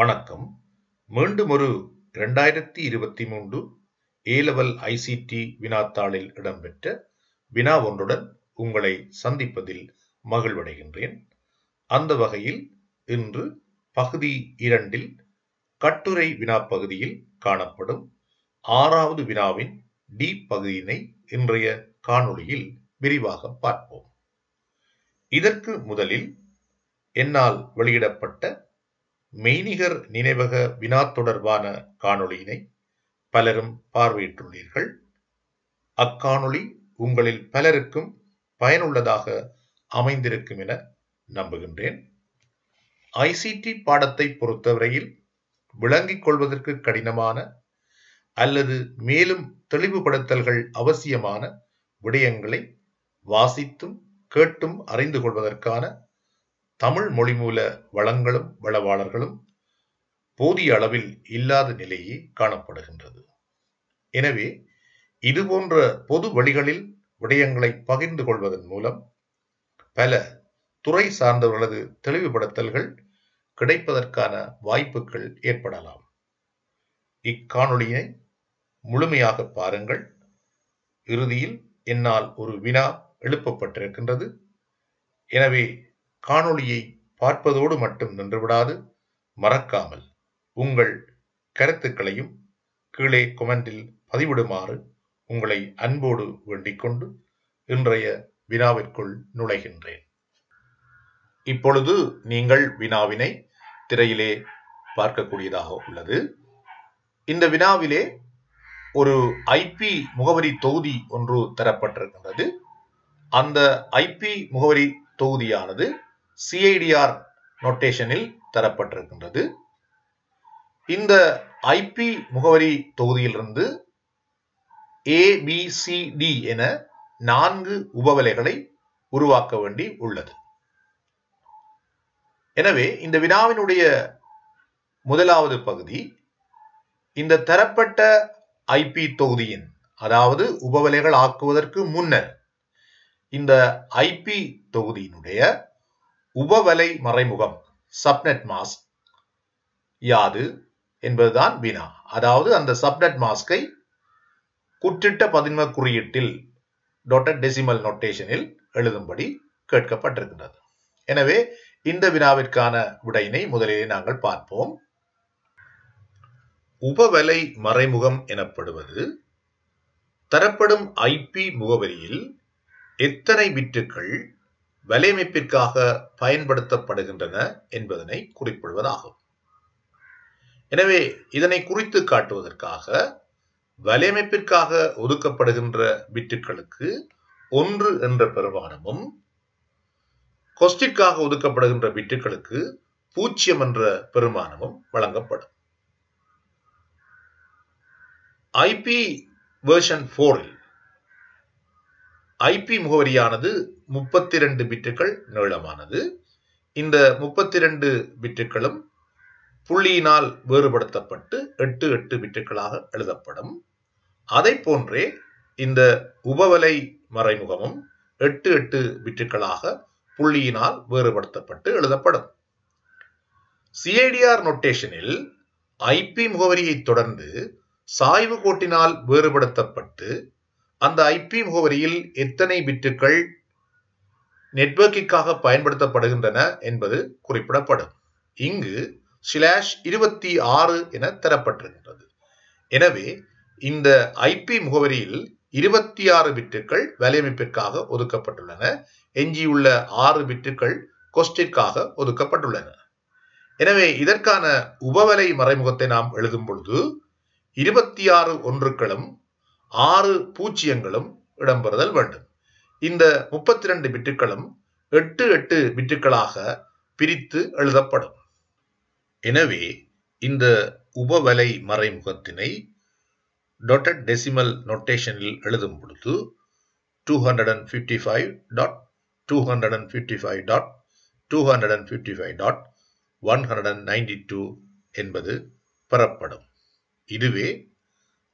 வணக்கம் மீண்டும் ஒரு இரண்டாயிரத்தி இருபத்தி மூன்று ஏ லெவல் ஐசிடி வினாத்தாளில் இடம்பெற்ற வினா ஒன்றுடன் உங்களை சந்திப்பதில் மகிழ்வடைகின்றேன் அந்த வகையில் இன்று பகுதி இரண்டில் கட்டுரை வினா பகுதியில் காணப்படும் ஆறாவது வினாவின் டி பகுதியினை இன்றைய காணொளியில் விரிவாக பார்ப்போம் இதற்கு முதலில் என்னால் வெளியிடப்பட்ட மெய்நிகர் நினைவக வினா தொடர்பான காணொளியினை பலரும் பார்வையிட்டுள்ளீர்கள் அக்காணொளி உங்களில் பலருக்கும் பயனுள்ளதாக அமைந்திருக்கும் என நம்புகின்றேன் ஐசிடி பாடத்தை பொறுத்தவரையில் விளங்கிக் கொள்வதற்கு கடினமான அல்லது மேலும் தெளிவுபடுத்தல்கள் அவசியமான விடயங்களை வாசித்தும் கேட்டும் அறிந்து கொள்வதற்கான தமிழ் மொழி மூல வளங்களும் வளவாளர்களும் போதிய அளவில் இல்லாத நிலையே காணப்படுகின்றது எனவே இதுபோன்ற பொது வழிகளில் விடயங்களை பகிர்ந்து கொள்வதன் மூலம் பல துறை சார்ந்தவர்களது தெளிவுபடுத்தல்கள் கிடைப்பதற்கான வாய்ப்புகள் ஏற்படலாம் இக்காணொளியை முழுமையாக பாருங்கள் இறுதியில் என்னால் ஒரு வினா எழுப்பப்பட்டிருக்கின்றது எனவே காணொளியை பார்ப்பதோடு மட்டும் நின்றுவிடாது மறக்காமல் உங்கள் கருத்துக்களையும் கீழே கொமெண்டில் பதிவிடுமாறு உங்களை அன்போடு வேண்டிக்கொண்டு இன்றைய வினாவிற்குள் நுழைகின்றேன் இப்பொழுது நீங்கள் வினாவினை திரையிலே பார்க்கக்கூடியதாக உள்ளது இந்த வினாவிலே ஒரு ஐபி முகவரி தொகுதி ஒன்று தரப்பட்டிருக்கின்றது அந்த ஐபி முகவரி தொகுதியானது சிஐடிஆர் நோட்டேஷனில் தரப்பட்டிருக்கின்றது இந்த ஐபி முகவரி தொகுதியிலிருந்து ஏபிசிடி என நான்கு உபவலைகளை உருவாக்க வேண்டி உள்ளது எனவே இந்த வினாவினுடைய முதலாவது பகுதி இந்த தரப்பட்ட ஐபி தொகுதியின் அதாவது உபவலைகள் ஆக்குவதற்கு முன்னர் இந்த ஐபி தொகுதியினுடைய உபவலை மறைமுகம் சப்நெட் மாஸ்க் யாது என்பதுதான் வினா அதாவது அந்த சப்நெட் மாஸ்கை குற்றிட்ட பதின்ம குறியீட்டில் டோட்டட் டெசிமல் நோட்டேஷனில் எழுதும்படி கேட்கப்பட்டிருக்கின்றது எனவே இந்த வினாவிற்கான விடையினை முதலிலே நாங்கள் பார்ப்போம் உபவலை மறைமுகம் எனப்படுவது தரப்படும் ஐபி முகவரியில் எத்தனை பிட்டுகள் வலையமைப்பிற்காக பயன்படுத்தப்படுகின்றன என்பதனை குறிப்பிடுவதாகும் எனவே இதனை குறித்து காட்டுவதற்காக வலையமைப்பிற்காக ஒதுக்கப்படுகின்ற பிட்டுகளுக்கு ஒன்று என்ற பெருமானமும் கொஸ்டிற்காக ஒதுக்கப்படுகின்ற பிட்டுகளுக்கு பூஜ்ஜியம் என்ற பெருமானமும் வழங்கப்படும் ஐபி வேர்ஷன் போரில் ஐபி முகவரியானது முப்பத்தி ரெண்டு பிட்டுகள் நீளமானது இந்த முப்பத்தி ரெண்டு பிட்டுகளும் புள்ளியினால் வேறுபடுத்தப்பட்டு எட்டு எட்டு பிட்டுகளாக எழுதப்படும் அதை போன்றே இந்த உபவலை மறைமுகமும் எட்டு எட்டு பிட்டுகளாக புள்ளியினால் வேறுபடுத்தப்பட்டு எழுதப்படும் சிஐடிஆர் நொட்டேஷனில் ஐபி முகவரியை தொடர்ந்து சாய்வு கோட்டினால் வேறுபடுத்தப்பட்டு அந்த ஐபி முகவரியில் எத்தனை பிட்டுகள் நெட்வொர்க்கிற்காக பயன்படுத்தப்படுகின்றன என்பது குறிப்பிடப்படும் இங்கு ஸ்லாஷ் இருபத்தி ஆறு என தரப்பட்டிருக்கின்றது எனவே இந்த ஐபி முகவரியில் இருபத்தி ஆறு பிட்டுகள் வலையமைப்பிற்காக ஒதுக்கப்பட்டுள்ளன எஞ்சியுள்ள ஆறு பிட்டுகள் கொஸ்டிற்காக ஒதுக்கப்பட்டுள்ளன எனவே இதற்கான உபவலை மறைமுகத்தை நாம் எழுதும் பொழுது இருபத்தி ஆறு ஒன்றுகளும் ஆறு பூஜ்ஜியங்களும் இடம்பெறுதல் வேண்டும் இந்த முப்பத்தி ரெண்டு பிட்டுகளும் எட்டு எட்டு பிட்டுகளாக பிரித்து எழுதப்படும் எனவே இந்த உபவலை மறைமுகத்தினை டொட்டட் டெசிமல் நொட்டேஷனில் எழுதும் பொழுது டூ என்பது பெறப்படும் இதுவே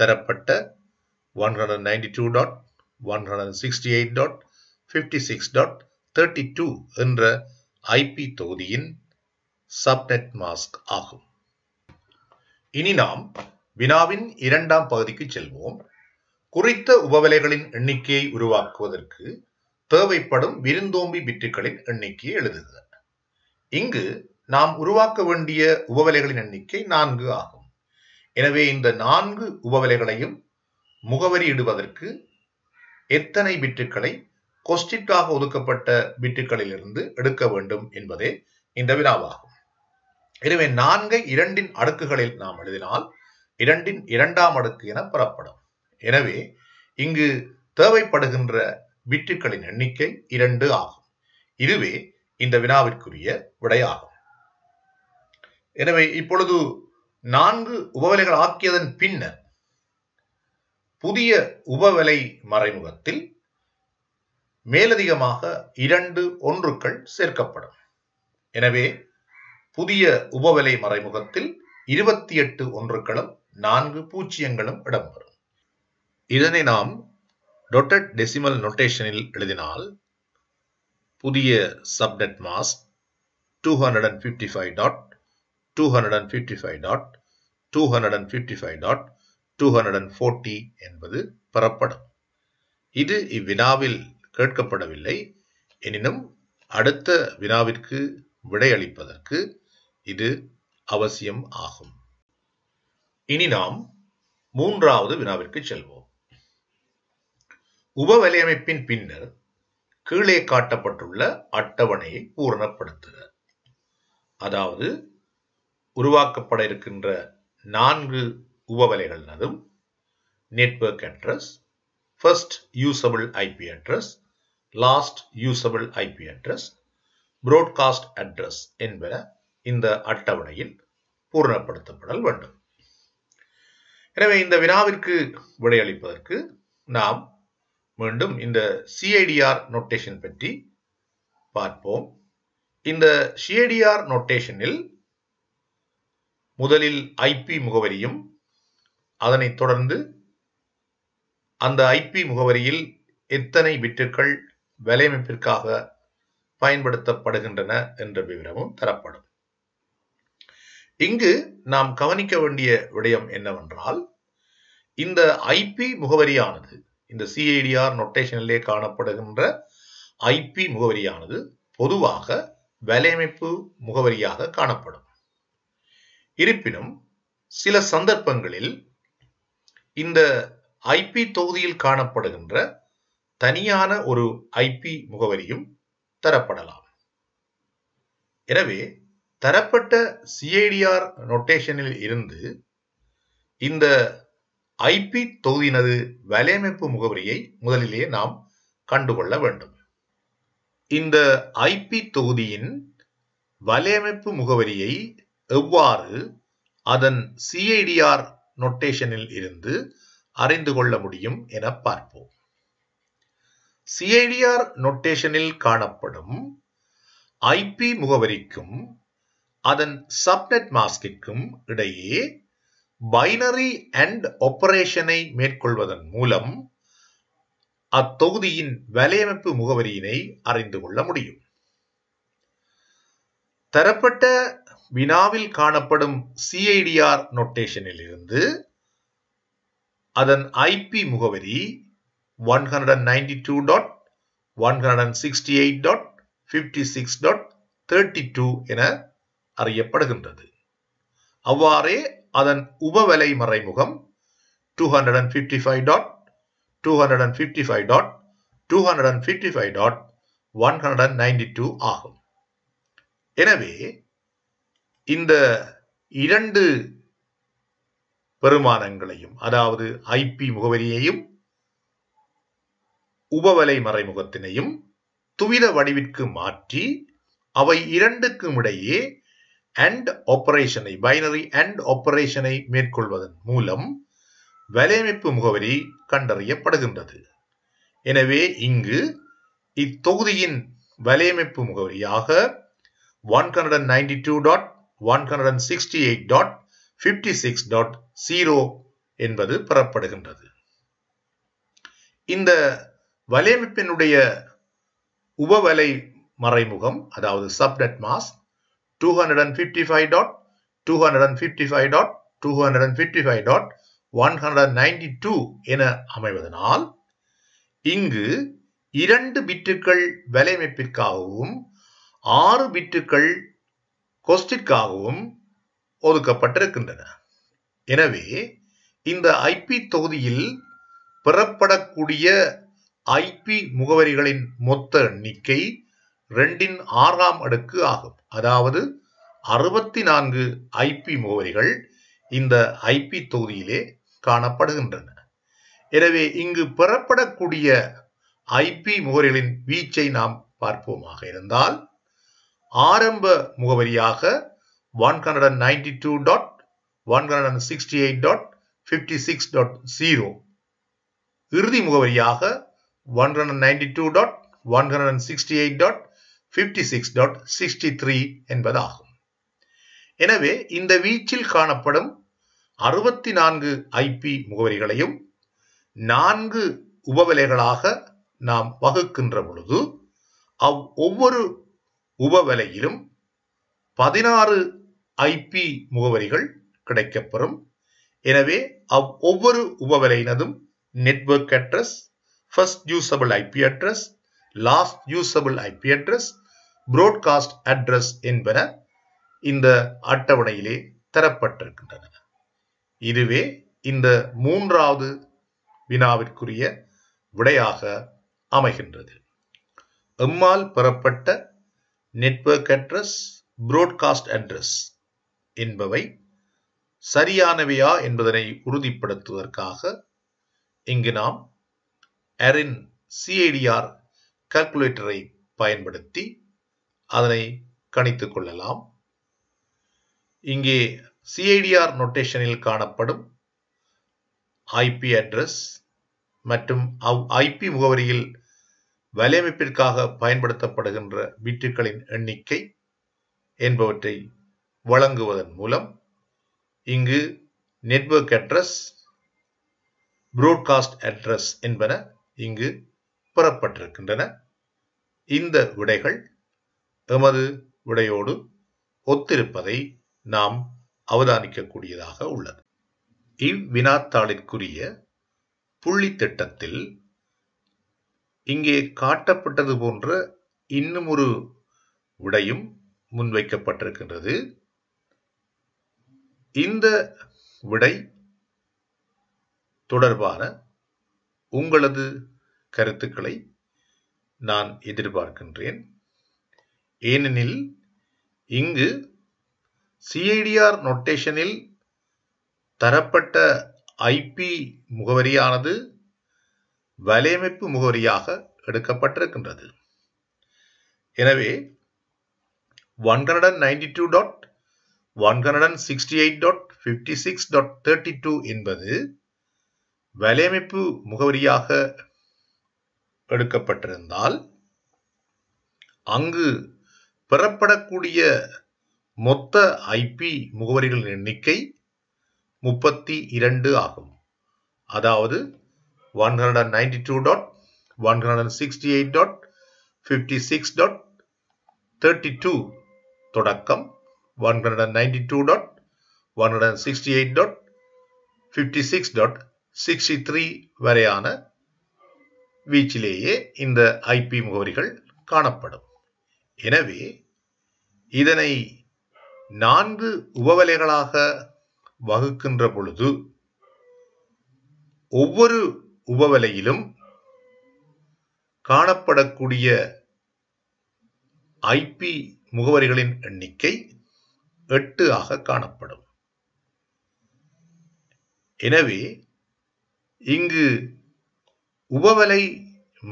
தரப்பட்ட 192.168.56.32 என்ற ஐபி தொகுதியின் சப்நெட் மாஸ்க் ஆகும் இனி நாம் வினாவின் இரண்டாம் பகுதிக்கு செல்வோம் குறித்த உபவிலைகளின் எண்ணிக்கையை உருவாக்குவதற்கு தேவைப்படும் விருந்தோம்பி பிட்டுகளின் எண்ணிக்கையை எழுதுக இங்கு நாம் உருவாக்க வேண்டிய உபவிலைகளின் எண்ணிக்கை நான்கு ஆகும் எனவே இந்த நான்கு உபவிலைகளையும் முகவரி இடுவதற்கு எத்தனை பிட்டுகளை கொஸ்டிட்டாக ஒதுக்கப்பட்ட பிட்டுகளிலிருந்து எடுக்க வேண்டும் என்பதே இந்த வினாவாகும் எனவே நான்கை இரண்டின் அடுக்குகளில் நாம் எழுதினால் இரண்டின் இரண்டாம் அடுக்கு என பெறப்படும் எனவே இங்கு தேவைப்படுகின்ற பிட்டுகளின் எண்ணிக்கை இரண்டு ஆகும் இதுவே இந்த வினாவிற்குரிய விடையாகும் எனவே இப்பொழுது நான்கு உபவிலைகள் ஆக்கியதன் பின்னர் புதிய உபவிலை மறைமுகத்தில் மேலதிகமாக இரண்டு ஒன்றுக்கள் சேர்க்கப்படும் எனவே புதிய உபவிலை மறைமுகத்தில் இருபத்தி எட்டு ஒன்றுகளும் நான்கு பூஜ்ஜியங்களும் இடம்பெறும் இதனை நாம் டொட்டட் டெசிமல் நொட்டேஷனில் எழுதினால் புதிய சப்நெட் மாஸ்க் டாட் டூ என்பது பெறப்படும் இது இவ்வினாவில் கேட்கப்படவில்லை எனினும் அடுத்த வினாவிற்கு விடையளிப்பதற்கு இது அவசியம் ஆகும் இனி நாம் மூன்றாவது வினாவிற்கு செல்வோம் உபவலையமைப்பின் பின்னர் கீழே காட்டப்பட்டுள்ள அட்டவணையை பூரணப்படுத்துக அதாவது உருவாக்கப்பட இருக்கின்ற நான்கு உபவலைகள் நதும் network address, first usable IP address, last usable IP address, broadcast address என்பன இந்த அட்டவணையில் பூரணப்படுத்தப்படல் வண்டும் எனவே இந்த வினாவிற்கு விடையலிப்பதற்கு நாம் மீண்டும் இந்த சிஐடிஆர் நோட்டேஷன் பற்றி பார்ப்போம் இந்த சிஐடிஆர் நோட்டேஷனில் முதலில் ஐபி முகவரியும் அதனை தொடர்ந்து அந்த ஐபி முகவரியில் எத்தனை விட்டுக்கள் வலையமைப்பிற்காக பயன்படுத்தப்படுகின்றன என்ற விவரமும் தரப்படும் இங்கு நாம் கவனிக்க வேண்டிய விடயம் என்னவென்றால் இந்த ஐபி முகவரியானது இந்த சிஐடிஆர் நொட்டேஷனிலே காணப்படுகின்ற ஐபி முகவரியானது பொதுவாக வலையமைப்பு முகவரியாக காணப்படும் இருப்பினும் சில சந்தர்ப்பங்களில் இந்த ஐபி தொகுதியில் காணப்படுகின்ற தனியான ஒரு ஐபி முகவரியும் தரப்படலாம் எனவே தரப்பட்ட சிஐடிஆர் நொட்டேஷனில் இருந்து இந்த ஐபி தொகுதியினது வலையமைப்பு முகவரியை முதலிலேயே நாம் கண்டுகொள்ள வேண்டும் இந்த ஐபி தொகுதியின் வலையமைப்பு முகவரியை எவ்வாறு அதன் சிஐடிஆர் நொட்டேஷனில் இருந்து அறிந்து கொள்ள முடியும் என பார்ப்போம் சிஐடிஆர் நொட்டேஷனில் காணப்படும் ஐபி முகவரிக்கும் அதன் சப்நெட் மாஸ்கிற்கும் இடையே பைனரி அண்ட் ஆபரேஷனை மேற்கொள்வதன் மூலம் அத்தொகுதியின் வலையமைப்பு முகவரியினை அறிந்து கொள்ள முடியும் தரப்பட்ட வினாவில் காணப்படும் சிஐடிஆர் நொட்டேஷனில் இருந்து அதன் ஐபி முகவரி one hundred ninety two dot one hundred sixty eight dot fifty six dot thirty two என அறியப்படுகின்றது அவ்வாறே அதன் உபவலை மறைமுகம் two hundred and fifty five dot two hundred and fifty five dot two hundred and fifty five dot one hundred and ninety two ஆகும் எனவே இந்த இரண்டு பெருமானங்களையும் அதாவது ஐபி முகவரியையும் உபவலை மறைமுகத்தினையும் துவித வடிவிற்கு மாற்றி அவை இரண்டுக்கும் இடையே அண்ட் ஆபரேஷனை பைனரி அண்ட் ஆபரேஷனை மேற்கொள்வதன் மூலம் வலையமைப்பு முகவரி கண்டறியப்படுகின்றது எனவே இங்கு இத்தொகுதியின் வலையமைப்பு முகவரியாக one hundred and ninety two dot என்பது பெறப்படுகின்றது இந்த வலையமைப்பினுடைய உபவலை மறைமுகம் அதாவது சப்நெட் மாஸ் என அமைவதனால் இங்கு இரண்டு பிட்டுகள் வலையமைப்பிற்காகவும் ஆறு பிட்டுகள் கொஸ்டிற்காகவும் ஒதுக்கப்பட்டிருக்கின்றன எனவே இந்த ஐபி தொகுதியில் பெறப்படக்கூடிய ஐபி முகவரிகளின் மொத்த எண்ணிக்கை ரெண்டின் ஆறாம் அடுக்கு ஆகும் அதாவது அறுபத்தி நான்கு ஐபி முகவரிகள் இந்த ஐபி தொகுதியிலே காணப்படுகின்றன எனவே இங்கு பெறப்படக்கூடிய ஐபி முகவரிகளின் வீச்சை நாம் பார்ப்போமாக இருந்தால் ஆரம்ப முகவரியாக one hundred and ninety two dot one hundred and sixty eight dot fifty six dot zero இறுதி முகவரியாக one hundred and ninety two dot one hundred and sixty eight dot fifty six dot sixty three என்பதாகும் எனவே இந்த வீச்சில் காணப்படும் அறுபத்தி நான்கு IP முகவரிகளையும் நான்கு உபவிலைகளாக நாம் வகுக்கின்ற பொழுது அவ் ஒவ்வொரு உபவிலையிலும் பதினாறு ஐபி முகவரிகள் கிடைக்கப்பெறும் எனவே அவ் ஒவ்வொரு உபவிலையினதும் network address first usable IP address last usable IP address broadcast address என்பன இந்த அட்டவணையிலே தரப்பட்டிருக்கின்றன இதுவே இந்த மூன்றாவது வினாவிற்குரிய விடையாக அமைகின்றது எம்மால் பெறப்பட்ட நெட்வொர்க் அட்ரஸ் புரோட்காஸ்ட் அட்ரஸ் என்பவை சரியானவையா என்பதனை உறுதிப்படுத்துவதற்காக இங்கு நாம் அரின் சிஐடிஆர் கால்குலேட்டரை பயன்படுத்தி அதனை கணித்துக் கொள்ளலாம் இங்கே சிஐடிஆர் நொட்டேஷனில் காணப்படும் ஐபி அட்ரஸ் மற்றும் ஐபி முகவரியில் வலையமைப்பிற்காக பயன்படுத்தப்படுகின்ற வீட்டுகளின் எண்ணிக்கை என்பவற்றை வழங்குவதன் மூலம் இங்கு நெட்வொர்க் அட்ரஸ் புரோட்காஸ்ட் அட்ரஸ் என்பன இங்கு புறப்பட்டிருக்கின்றன இந்த விடைகள் எமது விடையோடு ஒத்திருப்பதை நாம் அவதானிக்கக்கூடியதாக உள்ளது இவ்வினாத்தாளிற்குரிய புள்ளி திட்டத்தில் இங்கே காட்டப்பட்டது போன்ற இன்னும் ஒரு விடையும் முன்வைக்கப்பட்டிருக்கின்றது இந்த விடை தொடர்பான உங்களது கருத்துக்களை நான் எதிர்பார்க்கின்றேன் ஏனெனில் இங்கு சிஐடிஆர் நொட்டேஷனில் தரப்பட்ட ஐபி முகவரியானது வலையமைப்பு முகவரியாக எடுக்கப்பட்டிருக்கின்றது எனவே one hundred ninety two dot one hundred sixty eight dot fifty six dot thirty two என்பது வலையமைப்பு முகவரியாக எடுக்கப்பட்டிருந்தால் அங்கு பெறப்படக்கூடிய மொத்த ஐபி முகவரிகளின் எண்ணிக்கை முப்பத்தி இரண்டு ஆகும் அதாவது 192.168.56.32 தொடக்கம் 192.168.56.63 வரையான வீச்சிலேயே இந்த ஐபி முகவரிகள் காணப்படும் எனவே இதனை நான்கு உபவலைகளாக வகுக்கின்ற பொழுது ஒவ்வொரு உபவலையிலும் காணப்படக்கூடிய ஐபி முகவரிகளின் எண்ணிக்கை எட்டு ஆக காணப்படும் எனவே இங்கு உபவலை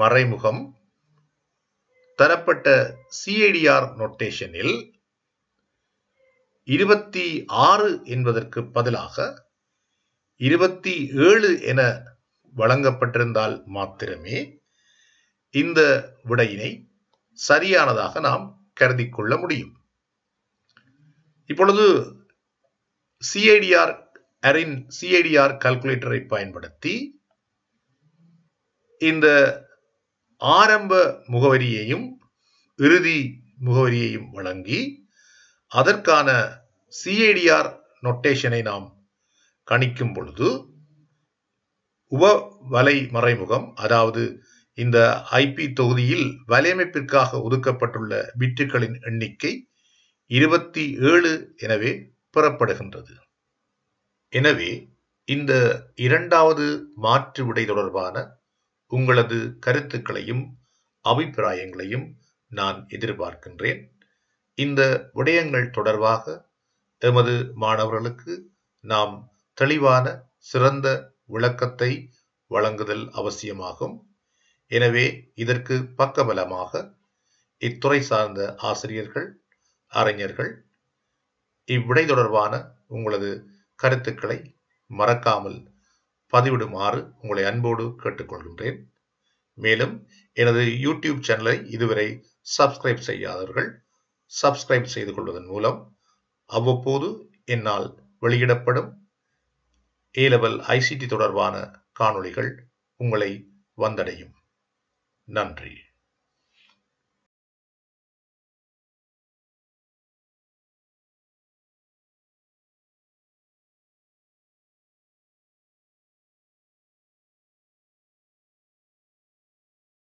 மறைமுகம் தரப்பட்ட சிஐடிஆர் நோட்டேஷனில் இருபத்தி ஆறு என்பதற்கு பதிலாக இருபத்தி ஏழு என வழங்கப்பட்டிருந்தால் மாத்திரமே இந்த விடையினை சரியானதாக நாம் கருதி கொள்ள முடியும் இப்பொழுது சிஐடிஆர் அரின் சிஐடிஆர் கால்குலேட்டரை பயன்படுத்தி இந்த ஆரம்ப முகவரியையும் இறுதி முகவரியையும் வழங்கி அதற்கான சிஐடிஆர் நொட்டேஷனை நாம் கணிக்கும் பொழுது உப வலை மறைமுகம் அதாவது இந்த ஐபி தொகுதியில் வலையமைப்பிற்காக ஒதுக்கப்பட்டுள்ள பிட்டுகளின் எண்ணிக்கை இருபத்தி ஏழு எனவே பெறப்படுகின்றது எனவே இந்த இரண்டாவது மாற்று விடை தொடர்பான உங்களது கருத்துக்களையும் அபிப்பிராயங்களையும் நான் எதிர்பார்க்கின்றேன் இந்த விடயங்கள் தொடர்பாக எமது மாணவர்களுக்கு நாம் தெளிவான சிறந்த விளக்கத்தை வழங்குதல் அவசியமாகும் எனவே இதற்கு பக்கபலமாக இத்துறை சார்ந்த ஆசிரியர்கள் அறிஞர்கள் இவ்விடை தொடர்பான உங்களது கருத்துக்களை மறக்காமல் பதிவிடுமாறு உங்களை அன்போடு கேட்டுக்கொள்கின்றேன் மேலும் எனது யூடியூப் சேனலை இதுவரை சப்ஸ்கிரைப் செய்யாதவர்கள் சப்ஸ்கிரைப் செய்து கொள்வதன் மூலம் அவ்வப்போது என்னால் வெளியிடப்படும் ஏ லெவல் ஐசிடி தொடர்பான காணொளிகள் உங்களை வந்தடையும் நன்றி